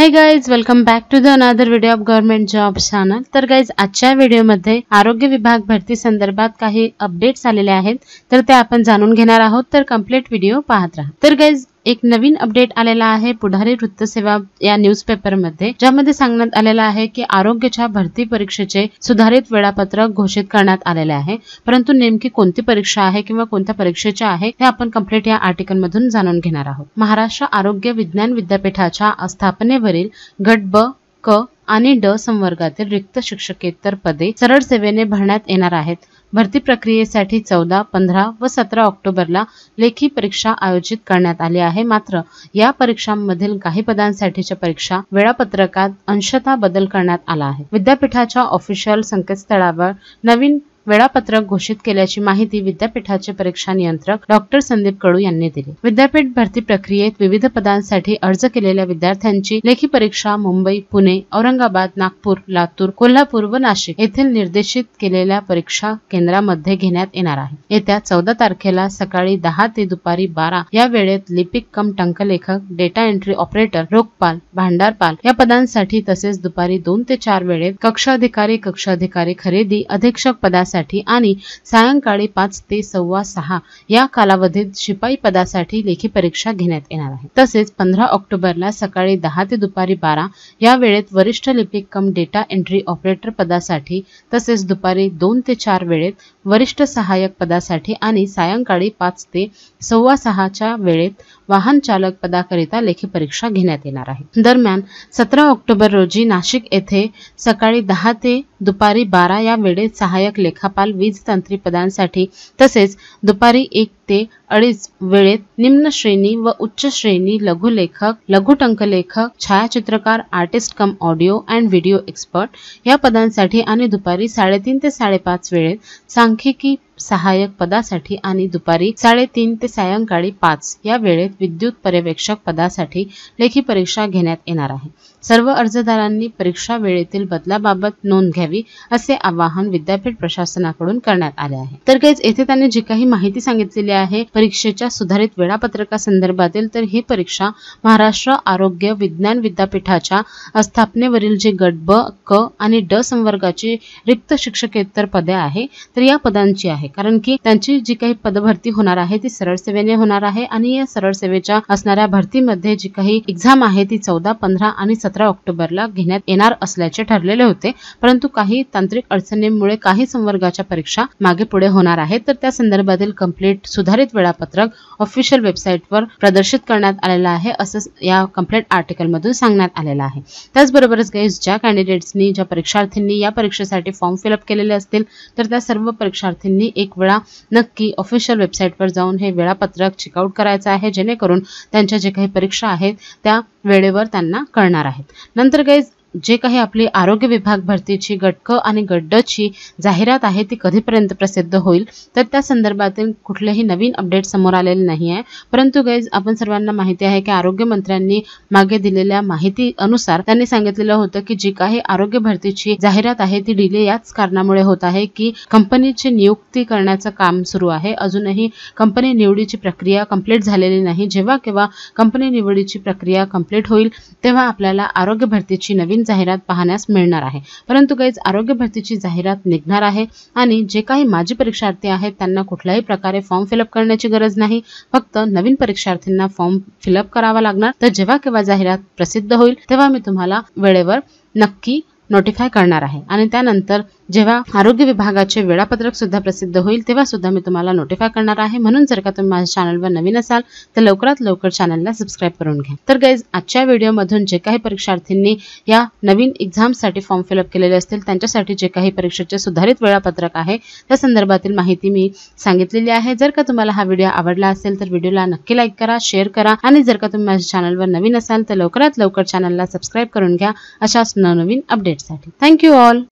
हे guys welcome back to the another video of government job channel तर guys आजच्या व्हिडिओमध्ये आरोग्य विभाग भरती संदर्भात काही अपडेट्स आलेले आहेत तर ते आपण जाणून घेणार आहोत तर कम्प्लीट व्हिडिओ पाहत राहा तर गाईज एक नवीन अपडेट आलेला आहे पुढारी वृत्तसेवा या न्यूजपेपरमध्ये ज्यामध्ये सांगण्यात आलेला आहे की आरोग्याच्या भरती परीक्षेचे सुधारित वेळापत्रक घोषित करण्यात आलेले आहे परंतु नेमकी कोणती परीक्षा आहे किंवा कोणत्या परीक्षेच्या आहे हे आपण कम्प्लीट या आर्टिकल मधून जाणून घेणार आहोत महाराष्ट्र आरोग्य विज्ञान विद्यापीठाच्या स्थापनेवरील गट ब क आणि ड संवर्गातील रिक्त शिक्षकेतर पदे सरळ सेवेने भरण्यात येणार आहेत भरती प्रक्रियेसाठी चौदा पंधरा व सतरा ऑक्टोबरला लेखी परीक्षा आयोजित करण्यात आली आहे मात्र या परीक्षांमधील काही पदांसाठीच्या परीक्षा वेळापत्रकात अंशतः बदल करण्यात आला आहे विद्यापीठाच्या ऑफिशियल संकेतस्थळावर नवीन वेळापत्रक घोषित केल्याची माहिती विद्यापीठाचे परीक्षा नियंत्रक डॉक्टर संदीप कडू यांनी दिली विद्यापीठ भरती प्रक्रियेत विविध पदांसाठी अर्ज केलेल्या विद्यार्थ्यांची लेखी परीक्षा मुंबई पुणे औरंगाबाद नागपूर लातूर कोल्हापूर व नाशिक येथील निर्देशित केलेल्या परीक्षा केंद्रामध्ये घेण्यात येणार आहे येत्या चौदा तारखेला सकाळी दहा ते दुपारी बारा या वेळेत लिपिक कम टंकलेखक डेटा एंट्री ऑपरेटर रोखपाल भांडारपाल या पदांसाठी तसेच दुपारी दोन ते चार वेळेत कक्ष अधिकारी कक्ष अधिकारी खरेदी अधीक्षक पदासाठी पदासाठी आणि सायंकाळी पाच ते सव्वा सहा या कालावधीत शिपाई पदासाठी लेखी परीक्षा घेण्यात येणार आहे तसेच पंधरा ऑक्टोबरला सकाळी दहा ते दुपारी बारा या वेळेत वरिष्ठ लिपिक कम डेटा एंट्री ऑपरेटर पदासाठी तसेच दुपारी दोन ते चार वेळेत वरिष्ठ सहाय्यक पदासाठी आणि सायंकाळी पाच ते सव्वा सहाच्या वेळेत वाहन चालक पदाकरिता लेखी परीक्षा घेण्यात येणार आहे दरम्यान सतरा ऑक्टोबर रोजी नाशिक येथे सकाळी दहा ते दुपारी बारा या वेळेत सहाय्यक लेखा खपाल वीज तंत्रीपदांसाठी तसेच दुपारी एक ते अडीच वेळेत निम्न श्रेणी व उच्च श्रेणी लघुलेखक लघुटंकलेखक छायाचित्रकार artist cum audio and video expert या पदांसाठी आणि दुपारी साडेतीन ते साडेपाच वेळेत सांख्यिकी सहाय्यक पदासाठी आणि दुपारी साडेतीन ते सायंकाळी पाच या वेळेत विद्युत पर्यवेक्षक पदासाठी लेखी परीक्षा घेण्यात येणार आहे सर्व अर्जदारांनी परीक्षा वेळेतील बदलाबाबत नोंद घ्यावी असे आवाहन विद्यापीठ प्रशासनाकडून करण्यात आले आहे तर काहीच येथे त्यांनी जी काही माहिती सांगितलेली आहे परीक्षेच्या सुधारित वेळापत्रका संदर्भातील तर ही परीक्षा महाराष्ट्र आरोग्य विज्ञान विद्यापीठाच्या स्थापनेवरील जे गट ब क आणि ड संवर्गाची रिक्त शिक्षकेतर पदे आहे तर या पदांची आहे कारण की त्यांची जी काही पदभरती होणार आहे ती सरळ सेवेने होणार आहे आणि या सरळ सेवेच्या असणाऱ्या भरतीमध्ये जी काही एक्झाम आहे ती चौदा पंधरा आणि सतरा ऑक्टोबरला घेण्यात येणार असल्याचे ठरलेले होते परंतु काही तांत्रिक अडचणीमुळे काही संवर्गाच्या परीक्षा मागे पुढे होणार आहेत तर त्या संदर्भातील कंप्लीट सुधारित वेळापत्रक ऑफिशियल वेबसाईटवर प्रदर्शित करण्यात आलेलं आहे असं या आर्टिकल मधून सांगण्यात आलेलं आहे त्याचबरोबरच गैस ज्या कॅन्डिडेट्सनी ज्या परीक्षार्थींनी या परीक्षेसाठी फॉर्म फिलअप केलेले असतील तर त्या सर्व परीक्षार्थींनी एक वेळा नक्की ऑफिशियल वेबसाईटवर जाऊन हे वेळापत्रक चेकआउट करायचं आहे जेणेकरून त्यांच्या जे काही परीक्षा आहेत त्या वेळेवर त्यांना कळणार आहेत नंतर काही जे काही आपली आरोग्य विभाग भरतीची गटकं आणि गड्डची जाहिरात आहे ती कधीपर्यंत प्रसिद्ध होईल तर त्या संदर्भातील कुठलेही नवीन अपडेट समोर आलेले नाही आहे परंतु गैज आपण सर्वांना माहिती आहे की आरोग्यमंत्र्यांनी मागे दिलेल्या माहिती अनुसार त्यांनी सांगितलेलं होतं की जी काही आरोग्य भरतीची जाहिरात आहे ती डिले याच कारणामुळे होत आहे की कंपनीची नियुक्ती करण्याचं काम सुरू आहे अजूनही कंपनी निवडीची प्रक्रिया कंप्लीट झालेली नाही जेव्हा केव्हा कंपनी निवडीची प्रक्रिया कंप्लीट होईल तेव्हा आपल्याला आरोग्य भरतीची नवीन नवीन जाहिरात पाहण्यास मिळणार आहे परंतु काहीच आरोग्य भरतीची जाहिरात निघणार आहे आणि जे काही माजी परीक्षार्थी आहेत त्यांना कुठल्याही प्रकारे फॉर्म फिलअप करण्याची गरज नाही फक्त नवीन परीक्षार्थींना फॉर्म फिलअप करावा लागणार तर जेव्हा केव्हा जाहिरात प्रसिद्ध होईल तेव्हा मी तुम्हाला वेळेवर नक्की नोटिफाय करणार आहे आणि त्यानंतर जेव्हा आरोग्य विभागाचे वेळापत्रक सुद्धा प्रसिद्ध होईल तेव्हा सुद्धा मी तुम्हाला नोटिफाय करणार आहे म्हणून जर का तुम्ही माझ्या चॅनलवर नवीन असाल तर लवकरात लवकर चॅनलला सबस्क्राईब करून घ्या तर गाईज आजच्या व्हिडिओमधून जे काही परीक्षार्थींनी या नवीन एक्झामसाठी फॉर्म फिलअप केलेले असतील त्यांच्यासाठी जे काही परीक्षेचे सुधारित वेळापत्रक आहे त्या संदर्भातील माहिती मी सांगितलेली आहे जर का तुम्हाला हा व्हिडिओ आवडला असेल तर व्हिडिओला नक्की लाईक करा शेअर करा आणि जर का तुम्ही माझ्या चॅनलवर नवीन असाल तर लवकरात लवकर चॅनलला सबस्क्राईब करून घ्या अशाच नवनवीन अपडेटसाठी थँक्यू ऑल